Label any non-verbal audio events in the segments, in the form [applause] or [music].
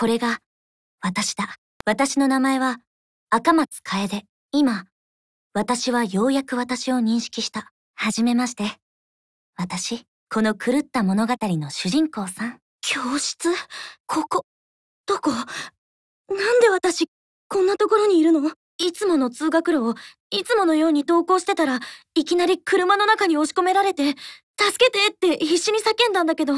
これが、私だ。私の名前は、赤松楓。今、私はようやく私を認識した。はじめまして。私、この狂った物語の主人公さん。教室ここ、どこなんで私、こんなところにいるのいつもの通学路を、いつものように登校してたら、いきなり車の中に押し込められて、助けてって必死に叫んだんだけど、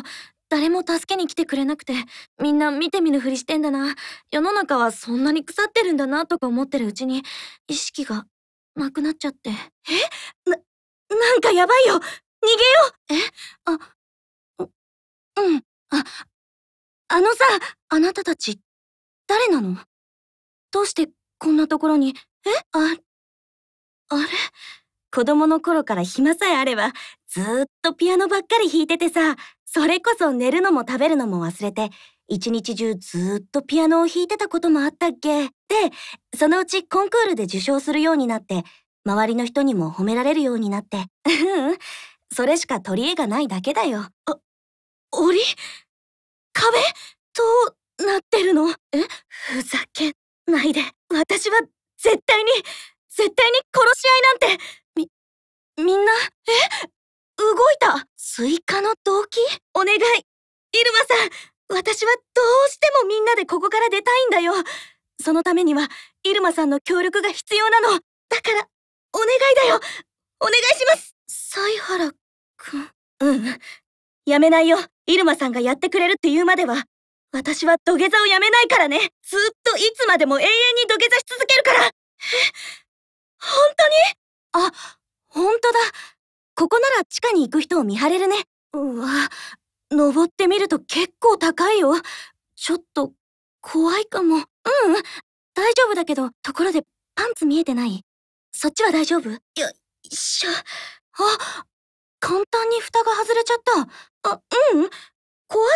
誰も助けに来てくれなくてみんな見て見ぬふりしてんだな世の中はそんなに腐ってるんだなとか思ってるうちに意識がなくなっちゃってえななんかやばいよ逃げようえあうんああのさあなたたち誰なのどうしてこんなところにえああれ子供の頃から暇さえあればずっとピアノばっかり弾いててさそれこそ寝るのも食べるのも忘れて、一日中ずっとピアノを弾いてたこともあったっけ。で、そのうちコンクールで受賞するようになって、周りの人にも褒められるようになって。うん、それしか取り柄がないだけだよ。あ、檻壁となってるのえふざけないで。私は絶対に、絶対に殺し合いなんて、み、みんな、え動いた追加の動機お願いイルマさん私はどうしてもみんなでここから出たいんだよそのためにはイルマさんの協力が必要なのだからお願いだよお願いします犀原くんうんやめないよイルマさんがやってくれるって言うまでは私は土下座をやめないからねずっといつまでも永遠に土下座し続けるからえ本当にあ本当だここなら地下に行く人を見張れるね。うわ、登ってみると結構高いよ。ちょっと、怖いかも。うん、大丈夫だけど、ところでパンツ見えてないそっちは大丈夫よいしょ。あ、簡単に蓋が外れちゃった。あ、うん。壊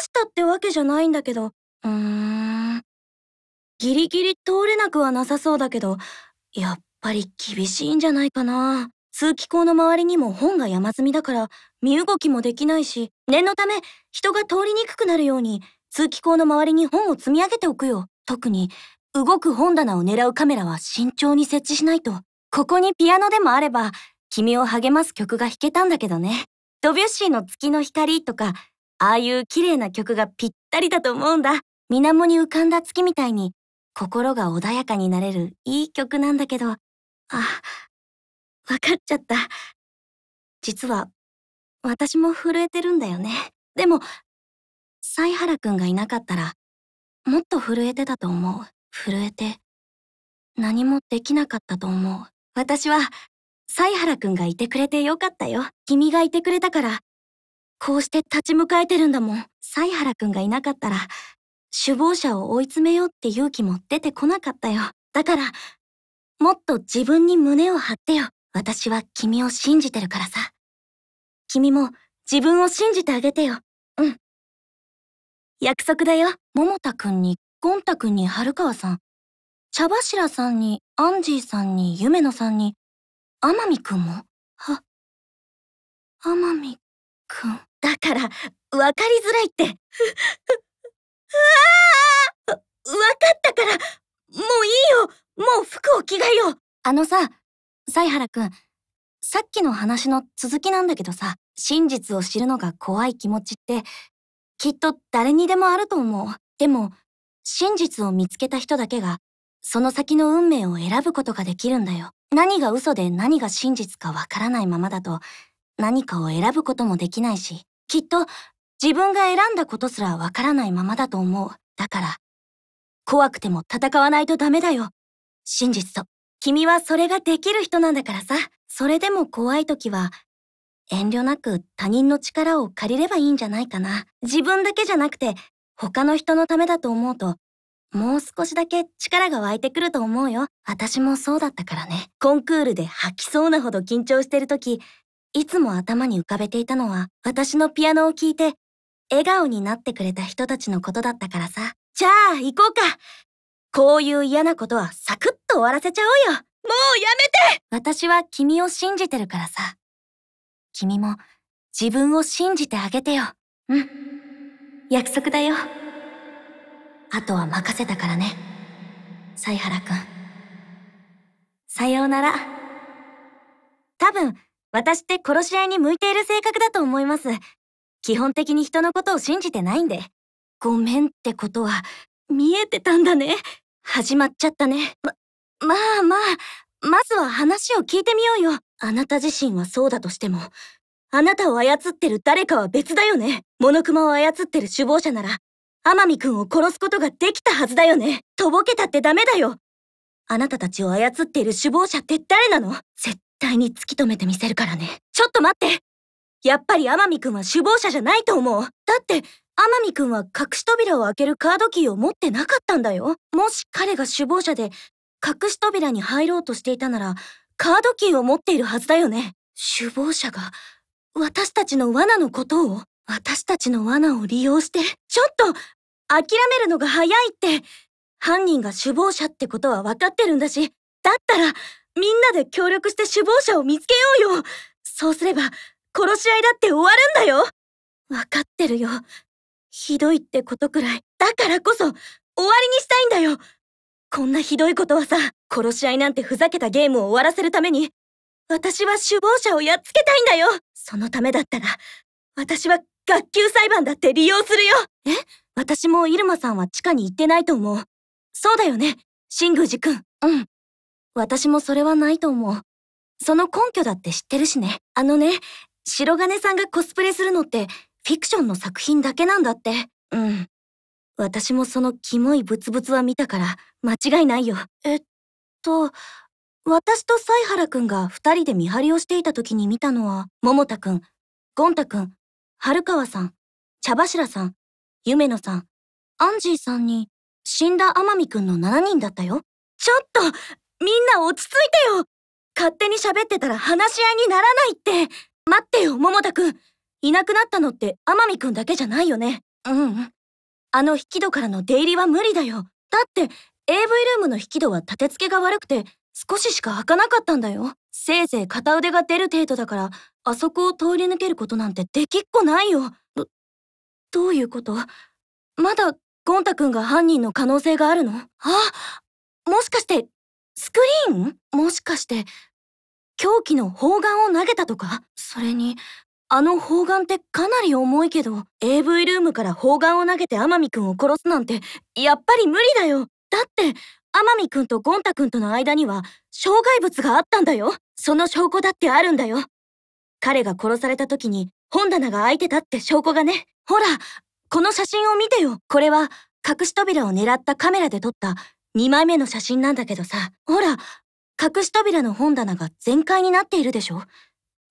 したってわけじゃないんだけど。うーん。ギリギリ通れなくはなさそうだけど、やっぱり厳しいんじゃないかな。通気口の周りにも本が山積みだから身動きもできないし念のため人が通りにくくなるように通気口の周りに本を積み上げておくよ特に動く本棚を狙うカメラは慎重に設置しないとここにピアノでもあれば君を励ます曲が弾けたんだけどねドビュッシーの月の光とかああいう綺麗な曲がぴったりだと思うんだ水面に浮かんだ月みたいに心が穏やかになれるいい曲なんだけどあわかっちゃった。実は、私も震えてるんだよね。でも、犀原くんがいなかったら、もっと震えてたと思う。震えて、何もできなかったと思う。私は、犀原くんがいてくれてよかったよ。君がいてくれたから、こうして立ち向かえてるんだもん。犀原くんがいなかったら、首謀者を追い詰めようって勇気も出てこなかったよ。だから、もっと自分に胸を張ってよ。私は君を信じてるからさ。君も自分を信じてあげてよ。うん。約束だよ。桃田くんに、ゴン太くんに、春川さん。茶柱さんに、アンジーさんに、夢野さんに、天海くんもは、天海くん。だから、わかりづらいって。[laughs] うわわかったから、もういいよもう服を着替えようあのさ、西原くん、さっきの話の続きなんだけどさ、真実を知るのが怖い気持ちって、きっと誰にでもあると思う。でも、真実を見つけた人だけが、その先の運命を選ぶことができるんだよ。何が嘘で何が真実かわからないままだと、何かを選ぶこともできないし、きっと自分が選んだことすらわからないままだと思う。だから、怖くても戦わないとダメだよ。真実と。君はそれができる人なんだからさ。それでも怖い時は、遠慮なく他人の力を借りればいいんじゃないかな。自分だけじゃなくて、他の人のためだと思うと、もう少しだけ力が湧いてくると思うよ。私もそうだったからね。コンクールで吐きそうなほど緊張してる時、いつも頭に浮かべていたのは、私のピアノを聴いて、笑顔になってくれた人たちのことだったからさ。じゃあ、行こうかこういう嫌なことはサクッと終わらせちゃおうよもうやめて私は君を信じてるからさ。君も自分を信じてあげてよ。うん。約束だよ。あとは任せたからね。犀原くん。さようなら。多分、私って殺し合いに向いている性格だと思います。基本的に人のことを信じてないんで。ごめんってことは、見えてたんだね。始まっちゃったね。ま、まあまあ、まずは話を聞いてみようよ。あなた自身はそうだとしても、あなたを操ってる誰かは別だよね。モノクマを操ってる首謀者なら、アマくんを殺すことができたはずだよね。とぼけたってダメだよ。あなたたちを操っている首謀者って誰なの絶対に突き止めてみせるからね。ちょっと待ってやっぱりアマくんは首謀者じゃないと思う。だって、天海くんは隠し扉を開けるカードキーを持ってなかったんだよ。もし彼が首謀者で隠し扉に入ろうとしていたなら、カードキーを持っているはずだよね。首謀者が私たちの罠のことを私たちの罠を利用して、ちょっと諦めるのが早いって。犯人が首謀者ってことは分かってるんだし、だったらみんなで協力して首謀者を見つけようよそうすれば殺し合いだって終わるんだよ分かってるよ。ひどいってことくらい、だからこそ、終わりにしたいんだよこんなひどいことはさ、殺し合いなんてふざけたゲームを終わらせるために、私は首謀者をやっつけたいんだよそのためだったら、私は学級裁判だって利用するよえ私もイルマさんは地下に行ってないと思う。そうだよね、新宮寺くん。うん。私もそれはないと思う。その根拠だって知ってるしね。あのね、白金さんがコスプレするのって、フィクションの作品だけなんだって。うん。私もそのキモいブツブツは見たから、間違いないよ。えっと、私と犀原くんが二人で見張りをしていた時に見たのは、桃田くん、ゴンタくん、春川さん、茶柱さん、夢野さん、アンジーさんに、死んだ天海くんの7人だったよ。ちょっとみんな落ち着いてよ勝手に喋ってたら話し合いにならないって待ってよ、桃田くんいなくなったのって天海くんだけじゃないよね。うん、うん。あの引き戸からの出入りは無理だよ。だって AV ルームの引き戸は立て付けが悪くて少ししか開かなかったんだよ。せいぜい片腕が出る程度だから、あそこを通り抜けることなんてできっこないよ。ど、どういうことまだゴン太くんが犯人の可能性があるのあ、もしかして、スクリーンもしかして、凶器の砲丸を投げたとかそれに、あの砲丸ってかなり重いけど AV ルームから砲丸を投げて天海くんを殺すなんてやっぱり無理だよだって天海くんとゴン太くんとの間には障害物があったんだよその証拠だってあるんだよ彼が殺された時に本棚が開いてたって証拠がねほらこの写真を見てよこれは隠し扉を狙ったカメラで撮った2枚目の写真なんだけどさほら隠し扉の本棚が全開になっているでしょ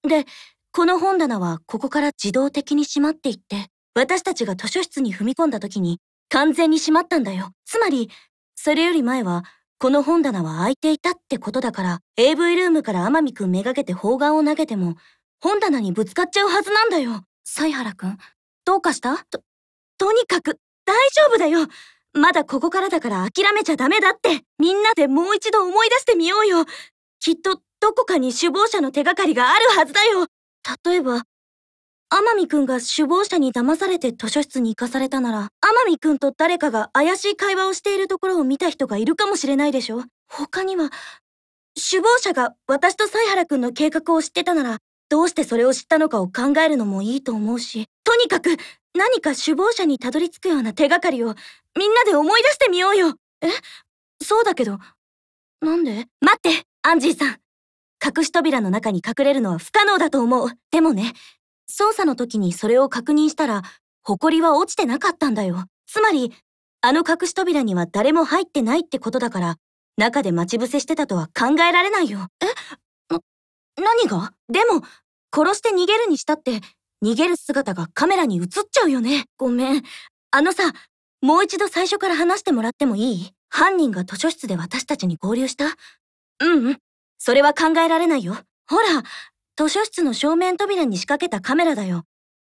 でこの本棚はここから自動的に閉まっていって、私たちが図書室に踏み込んだ時に完全に閉まったんだよ。つまり、それより前は、この本棚は開いていたってことだから、AV ルームから天海くんめがけて砲丸を投げても、本棚にぶつかっちゃうはずなんだよ。犀原くん、どうかしたと、とにかく、大丈夫だよまだここからだから諦めちゃダメだって、みんなでもう一度思い出してみようよ。きっとどこかに首謀者の手がかりがあるはずだよ。例えば、天海くんが首謀者に騙されて図書室に行かされたなら、天海くんと誰かが怪しい会話をしているところを見た人がいるかもしれないでしょ他には、首謀者が私と犀原くんの計画を知ってたなら、どうしてそれを知ったのかを考えるのもいいと思うし、とにかく何か首謀者にたどり着くような手がかりをみんなで思い出してみようよえそうだけど、なんで待って、アンジーさん隠し扉の中に隠れるのは不可能だと思う。でもね、捜査の時にそれを確認したら、埃は落ちてなかったんだよ。つまり、あの隠し扉には誰も入ってないってことだから、中で待ち伏せしてたとは考えられないよ。えな、何がでも、殺して逃げるにしたって、逃げる姿がカメラに映っちゃうよね。ごめん。あのさ、もう一度最初から話してもらってもいい犯人が図書室で私たちに合流したううん。それは考えられないよ。ほら、図書室の正面扉に仕掛けたカメラだよ。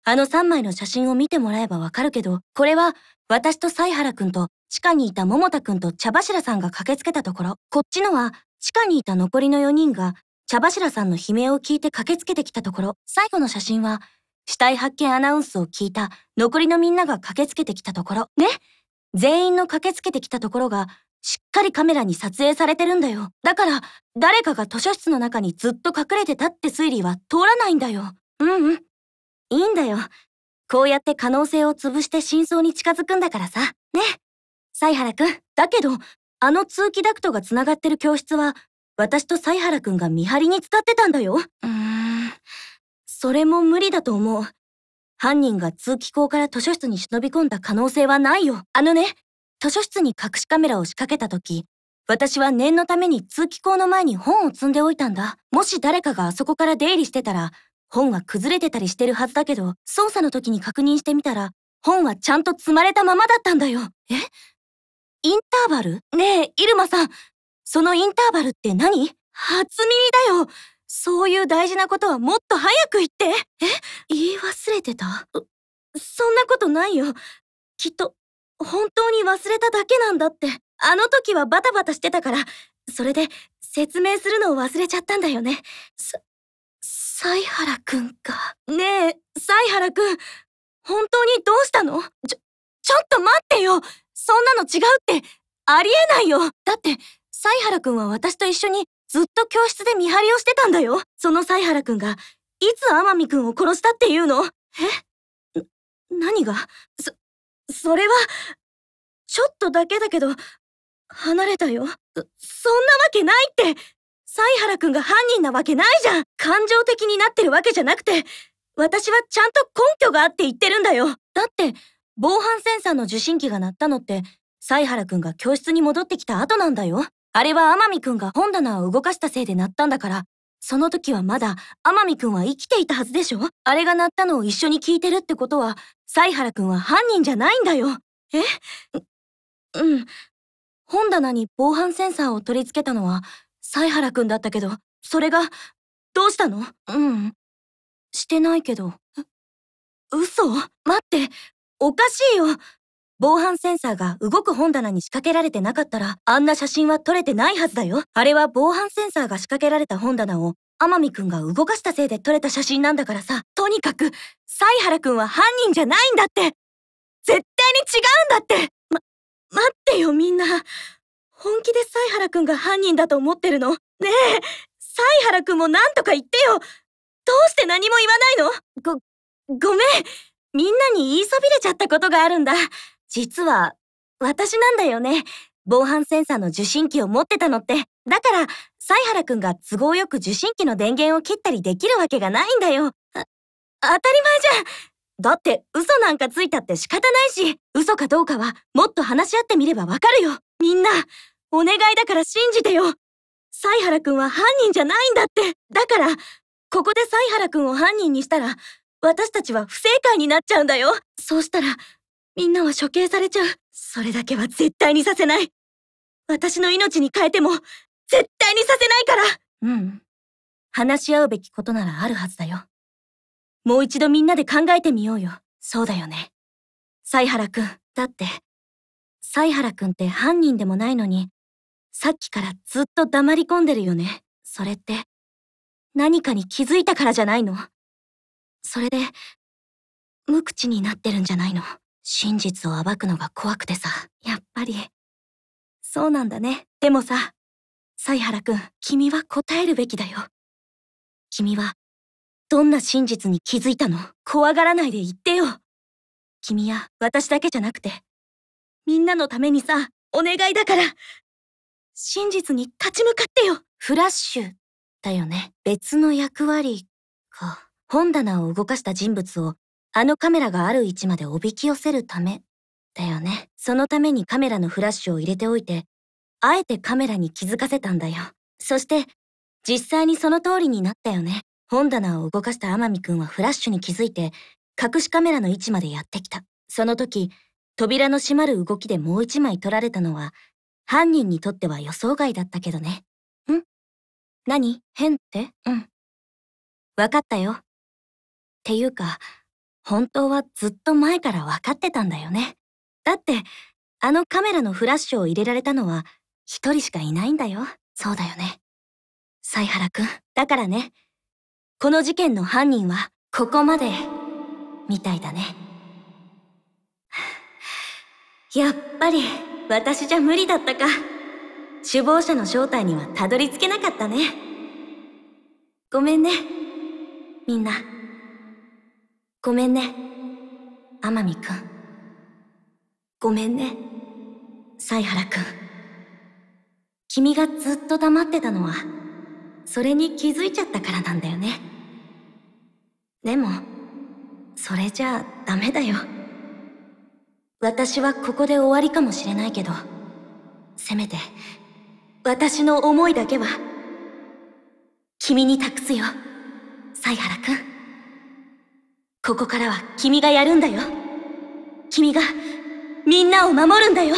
あの3枚の写真を見てもらえばわかるけど、これは私と西原くんと地下にいた桃田くんと茶柱さんが駆けつけたところ、こっちのは地下にいた残りの4人が茶柱さんの悲鳴を聞いて駆けつけてきたところ、最後の写真は死体発見アナウンスを聞いた残りのみんなが駆けつけてきたところ、ね全員の駆けつけてきたところがしっかりカメラに撮影されてるんだよ。だから、誰かが図書室の中にずっと隠れてたって推理は通らないんだよ。うんうん。いいんだよ。こうやって可能性を潰して真相に近づくんだからさ。ね。西原くん。だけど、あの通気ダクトが繋がってる教室は、私と西原くんが見張りに使ってたんだよ。うーん。それも無理だと思う。犯人が通気口から図書室に忍び込んだ可能性はないよ。あのね、図書室に隠しカメラを仕掛けた時、私は念のために通気口の前に本を積んでおいたんだ。もし誰かがあそこから出入りしてたら、本は崩れてたりしてるはずだけど、捜査の時に確認してみたら、本はちゃんと積まれたままだったんだよ。えインターバルねえ、イルマさん。そのインターバルって何初耳だよ。そういう大事なことはもっと早く言って。え言い忘れてたそんなことないよ。きっと本当に忘れただけなんだって。あの時はバタバタしてたから、それで説明するのを忘れちゃったんだよね。さ、犀原くんか。ねえ、犀原くん、本当にどうしたのちょ、ちょっと待ってよそんなの違うって、ありえないよだって、犀原くんは私と一緒にずっと教室で見張りをしてたんだよその犀原くんが、いつ天海くんを殺したっていうのえ何がそ、それは、ちょっとだけだけど、離れたよ。そんなわけないって犀原くんが犯人なわけないじゃん感情的になってるわけじゃなくて、私はちゃんと根拠があって言ってるんだよだって、防犯センサーの受信機が鳴ったのって、犀原くんが教室に戻ってきた後なんだよ。あれは天海くんが本棚を動かしたせいで鳴ったんだから、その時はまだ天海くんは生きていたはずでしょあれが鳴ったのを一緒に聞いてるってことは、犀原くんは犯人じゃないんだよ。えうん。本棚に防犯センサーを取り付けたのは犀原くんだったけど、それが、どうしたのうん。してないけど。嘘待っておかしいよ防犯センサーが動く本棚に仕掛けられてなかったらあんな写真は撮れてないはずだよあれは防犯センサーが仕掛けられた本棚を天海くんが動かしたせいで撮れた写真なんだからさ、とにかく、西原くんは犯人じゃないんだって絶対に違うんだってま、待ってよみんな。本気で西原くんが犯人だと思ってるのねえ、西原くんも何とか言ってよどうして何も言わないのご、ごめんみんなに言いそびれちゃったことがあるんだ。実は、私なんだよね。防犯センサーの受信機を持ってたのって。だから、西原くんが都合よく受信機の電源を切ったりできるわけがないんだよ。当たり前じゃんだって嘘なんかついたって仕方ないし、嘘かどうかはもっと話し合ってみればわかるよ。みんな、お願いだから信じてよ。西原くんは犯人じゃないんだって。だから、ここで西原くんを犯人にしたら、私たちは不正解になっちゃうんだよ。そうしたら、みんなは処刑されちゃう。それだけは絶対にさせない。私の命に変えても、絶対にさせないからうん。話し合うべきことならあるはずだよ。もう一度みんなで考えてみようよ。そうだよね。西原くん、だって、西原くんって犯人でもないのに、さっきからずっと黙り込んでるよね。それって、何かに気づいたからじゃないのそれで、無口になってるんじゃないの。真実を暴くのが怖くてさ。やっぱり。そうなんだね。でもさ、犀原くん、君は答えるべきだよ。君は、どんな真実に気づいたの怖がらないで言ってよ。君や私だけじゃなくて、みんなのためにさ、お願いだから、真実に立ち向かってよフラッシュだよね。別の役割か。本棚を動かした人物を、あのカメラがある位置までおびき寄せるためだよね。そのためにカメラのフラッシュを入れておいて、あえてカメラに気づかせたんだよ。そして、実際にその通りになったよね。本棚を動かした天海くんはフラッシュに気づいて、隠しカメラの位置までやってきた。その時、扉の閉まる動きでもう一枚撮られたのは、犯人にとっては予想外だったけどね。ん何変ってうん。わかったよ。っていうか、本当はずっと前から分かってたんだよね。だって、あのカメラのフラッシュを入れられたのは、一人しかいないんだよ。そうだよね。西原くん、だからね、この事件の犯人は、ここまで、みたいだね。[sighs] やっぱり、私じゃ無理だったか。首謀者の正体にはたどり着けなかったね。ごめんね、みんな。ごめんね、天海くん。ごめんね、西原くん。君がずっと黙ってたのは、それに気づいちゃったからなんだよね。でも、それじゃあダメだよ。私はここで終わりかもしれないけど、せめて、私の思いだけは、君に託すよ、西原くん。ここからは君がやるんだよ。君が、みんなを守るんだよ。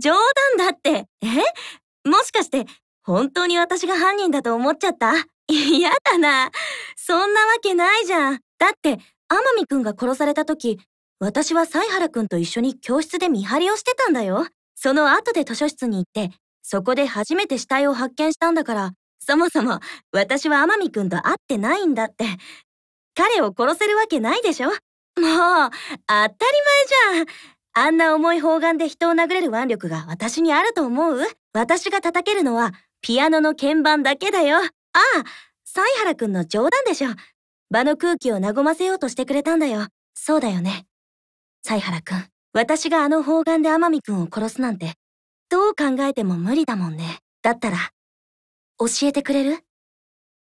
冗談だって。えもしかして、本当に私が犯人だと思っちゃった [laughs] 嫌だな。そんなわけないじゃん。だって、天海くんが殺された時、私は西原くんと一緒に教室で見張りをしてたんだよ。その後で図書室に行って、そこで初めて死体を発見したんだから、そもそも私は天海くんと会ってないんだって。彼を殺せるわけないでしょもう、当たり前じゃん。あんな重い方眼で人を殴れる腕力が私にあると思う私が叩けるのはピアノの鍵盤だけだよ。ああ、犀原くんの冗談でしょ。場の空気を和ませようとしてくれたんだよ。そうだよね。犀原くん、私があの方眼で天海くんを殺すなんて、どう考えても無理だもんね。だったら、教えてくれる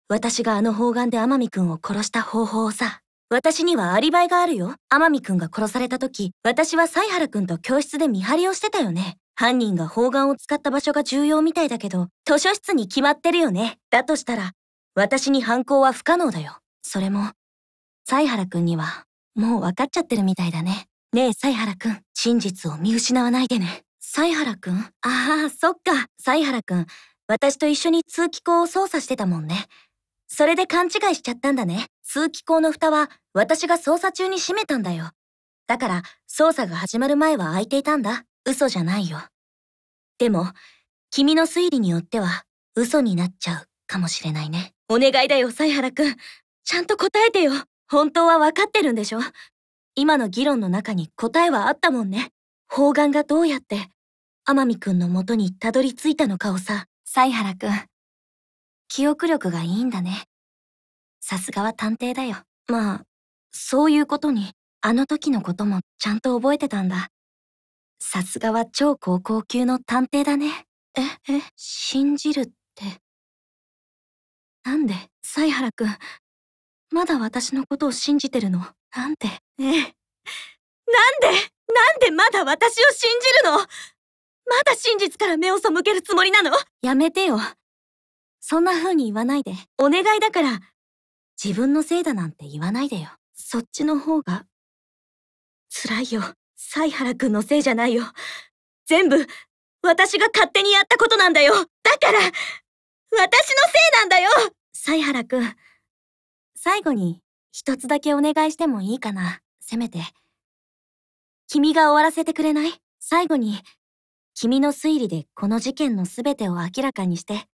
私があの方眼で天海くんを殺した方法をさ。私にはアリバイがあるよ。天海くんが殺された時、私は西原くんと教室で見張りをしてたよね。犯人が砲丸を使った場所が重要みたいだけど、図書室に決まってるよね。だとしたら、私に犯行は不可能だよ。それも、西原くんには、もう分かっちゃってるみたいだね。ねえ、西原くん、真実を見失わないでね。西原くんああ、そっか。西原くん、私と一緒に通気口を操作してたもんね。それで勘違いしちゃったんだね。通気口の蓋は私が捜査中に閉めたんだよ。だから捜査が始まる前は開いていたんだ。嘘じゃないよ。でも、君の推理によっては嘘になっちゃうかもしれないね。お願いだよ、西原くん。ちゃんと答えてよ。本当は分かってるんでしょ今の議論の中に答えはあったもんね。方眼がどうやって、天海くんの元にたどり着いたのかをさ。西原くん、記憶力がいいんだね。さすがは探偵だよ。まあ、そういうことに、あの時のこともちゃんと覚えてたんだ。さすがは超高校級の探偵だね。え、え、信じるって。なんで、犀原くん、まだ私のことを信じてるのなんで。ええ。なんでなんでまだ私を信じるのまだ真実から目を背けるつもりなのやめてよ。そんな風に言わないで。お願いだから、自分のせいだなんて言わないでよ。そっちの方が。辛いよ。西原くんのせいじゃないよ。全部、私が勝手にやったことなんだよ。だから、私のせいなんだよ西原くん、最後に一つだけお願いしてもいいかな。せめて。君が終わらせてくれない最後に、君の推理でこの事件の全てを明らかにして、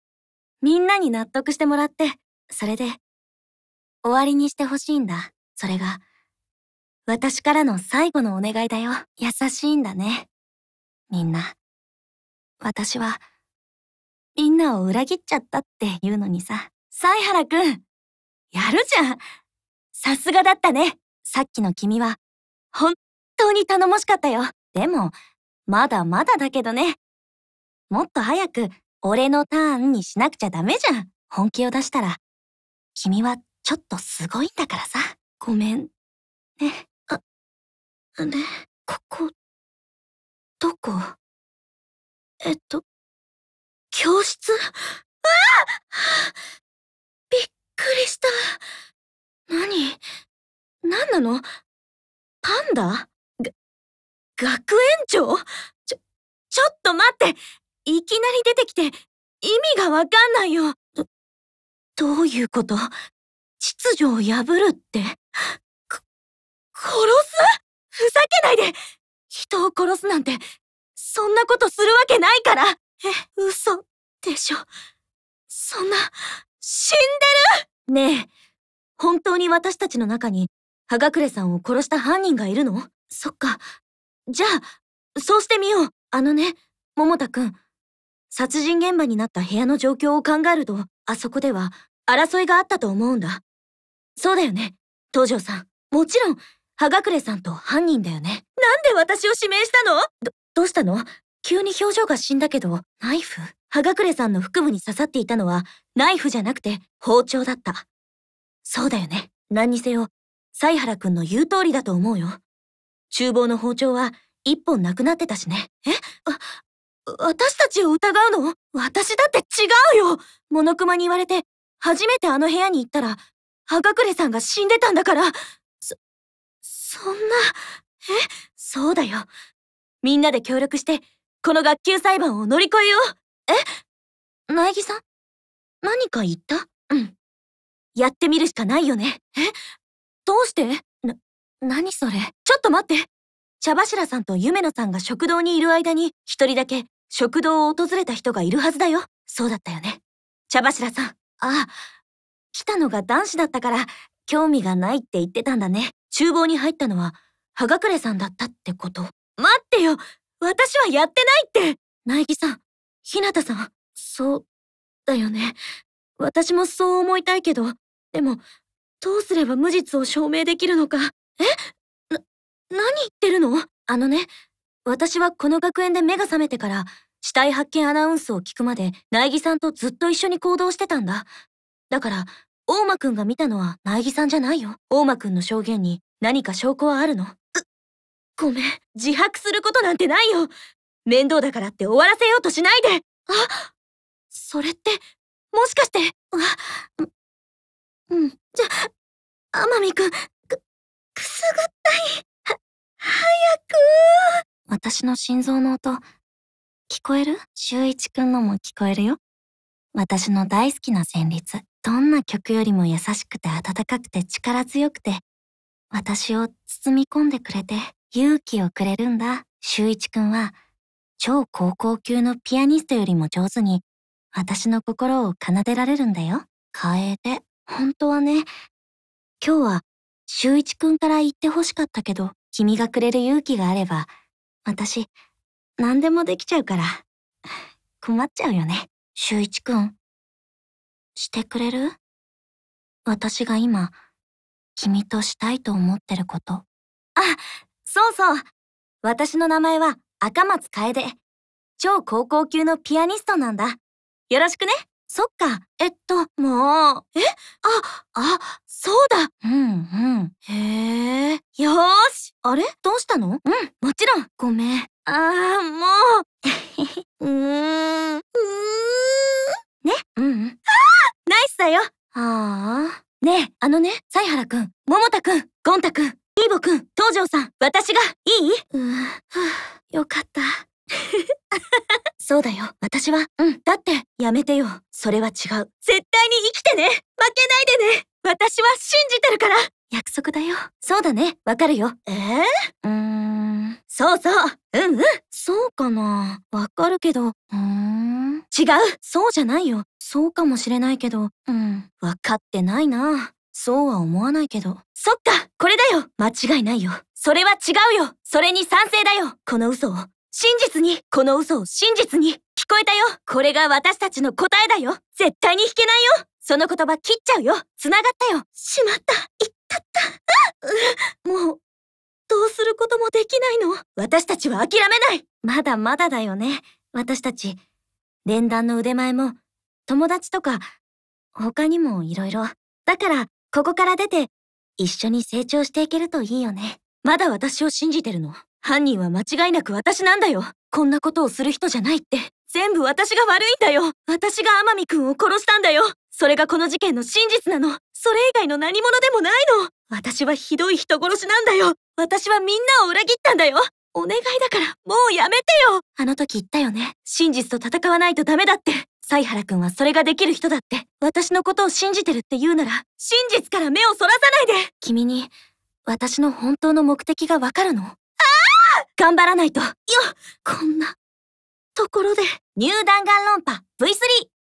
みんなに納得してもらって、それで終わりにしてほしいんだ、それが。私からの最後のお願いだよ。優しいんだね。みんな。私は、みんなを裏切っちゃったっていうのにさ。犀原くんやるじゃんさすがだったねさっきの君は、本当に頼もしかったよ。でも、まだまだだけどね。もっと早く、俺のターンにしなくちゃダメじゃん。本気を出したら、君はちょっとすごいんだからさ。ごめん。ね。あ、あれ、ここ、どこえっと、教室あびっくりした。何何なのパンダが、学園長ちょ、ちょっと待っていきなり出てきて、意味がわかんないよど、どういうこと秩序を破るって、[gasps] 殺すふざけないで人を殺すなんて、そんなことするわけないからえ、嘘でしょ。そんな、死んでるねえ、本当に私たちの中に、がくれさんを殺した犯人がいるのそっか。じゃあ、そうしてみよう。あのね、桃田くん。殺人現場になった部屋の状況を考えると、あそこでは争いがあったと思うんだ。そうだよね、東条さん。もちろん、葉隠さんと犯人だよね。なんで私を指名したのど、どうしたの急に表情が死んだけど、ナイフ葉隠さんの腹部に刺さっていたのは、ナイフじゃなくて包丁だった。そうだよね。何にせよ、犀原くんの言う通りだと思うよ。厨房の包丁は一本なくなってたしね。えあ、私たちを疑うの私だって違うよモノクマに言われて、初めてあの部屋に行ったら、葉隠れさんが死んでたんだからそ、そんな、えそうだよ。みんなで協力して、この学級裁判を乗り越えようえ苗木さん何か言ったうん。やってみるしかないよね。えどうしてな、何それちょっと待って茶柱さんと夢野さんが食堂にいる間に、一人だけ食堂を訪れた人がいるはずだよ。そうだったよね。茶柱さん。ああ、来たのが男子だったから、興味がないって言ってたんだね。厨房に入ったのは、葉隠れさんだったってこと。待ってよ私はやってないって苗木さん、ひなたさん、そう、だよね。私もそう思いたいけど、でも、どうすれば無実を証明できるのか。えな、何言ってるのあのね、私はこの学園で目が覚めてから、死体発見アナウンスを聞くまで、苗木さんとずっと一緒に行動してたんだ。だから、大間くんが見たのは苗木さんじゃないよ。大間くんの証言に何か証拠はあるのごめん。自白することなんてないよ。面倒だからって終わらせようとしないで。あそれって、もしかして、あ、うん、じゃ、天海くん、く、くすぐったい。は、早く私の心臓の音、聞こえる周一くんのも聞こえるよ。私の大好きな旋律。どんな曲よりも優しくて温かくて力強くて、私を包み込んでくれて勇気をくれるんだ。修一くんは、超高校級のピアニストよりも上手に、私の心を奏でられるんだよ。で、本当はね、今日は修一くんから言ってほしかったけど、君がくれる勇気があれば、私、何でもできちゃうから、困っちゃうよね。修一くん、してくれる私が今、君としたいと思ってること。あ、そうそう。私の名前は赤松楓。超高校級のピアニストなんだ。よろしくね。そっか。えっと、もう。えあ、あ、そうだ。うんうん。へえ。よーし。あれどうしたのうん、もちろん。ごめん。あー、もう。[laughs] うーん。うーん。ね。うんうん。あナイスだよはあ。ねえ、あのね、西原くん、桃太くん、ゴン太くん、イーボくん、東條さん、私が、いいうん。はあ、よかった。[laughs] そうだよ、私は、うん、だって、やめてよ。それは違う。絶対に生きてね負けないでね私は信じてるから約束だよ。そうだね、わかるよ。ええー、うーん。そうそう、うんうん。そうかな。わかるけど、うーん。違うそうじゃないよ。そうかもしれないけど、うん、わかってないな。そうは思わないけど。そっかこれだよ間違いないよそれは違うよそれに賛成だよこの嘘を真実にこの嘘を真実に聞こえたよこれが私たちの答えだよ絶対に引けないよその言葉切っちゃうよ繋がったよしまった言ったったあもう、どうすることもできないの私たちは諦めないまだまだだよね、私たち。連弾の腕前も友達とか、他にもいろいろ。だから、ここから出て、一緒に成長していけるといいよね。まだ私を信じてるの。犯人は間違いなく私なんだよ。こんなことをする人じゃないって。全部私が悪いんだよ。私が天海くんを殺したんだよ。それがこの事件の真実なの。それ以外の何者でもないの。私はひどい人殺しなんだよ。私はみんなを裏切ったんだよ。お願いだから、もうやめてよあの時言ったよね。真実と戦わないとダメだって。犀原くんはそれができる人だって、私のことを信じてるって言うなら、真実から目をそらさないで君に、私の本当の目的がわかるのああ頑張らないとよこんな、ところで。入団眼論破 V3!